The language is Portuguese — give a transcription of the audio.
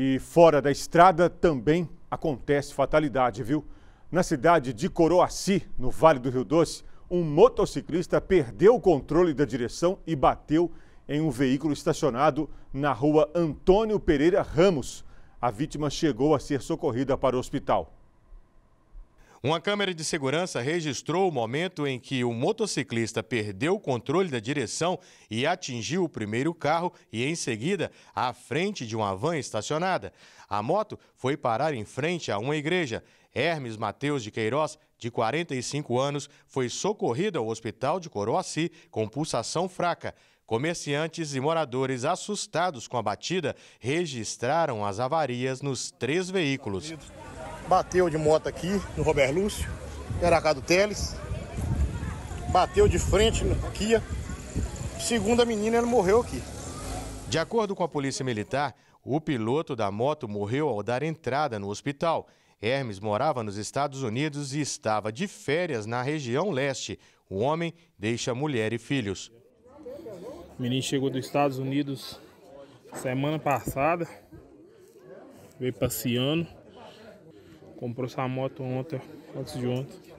E fora da estrada também acontece fatalidade, viu? Na cidade de Coroaci, no Vale do Rio Doce, um motociclista perdeu o controle da direção e bateu em um veículo estacionado na rua Antônio Pereira Ramos. A vítima chegou a ser socorrida para o hospital. Uma câmera de segurança registrou o momento em que o motociclista perdeu o controle da direção e atingiu o primeiro carro e, em seguida, a frente de uma van estacionada. A moto foi parar em frente a uma igreja. Hermes Mateus de Queiroz, de 45 anos, foi socorrido ao hospital de Coroaci com pulsação fraca. Comerciantes e moradores assustados com a batida registraram as avarias nos três veículos. Bateu de moto aqui no Robert Lúcio, Peracá do Teles. Bateu de frente no Kia. Segundo a menina, ele morreu aqui. De acordo com a Polícia Militar, o piloto da moto morreu ao dar entrada no hospital. Hermes morava nos Estados Unidos e estava de férias na região leste. O homem deixa mulher e filhos. O menino chegou dos Estados Unidos semana passada, veio passeando Comprou essa moto ontem, antes de ontem.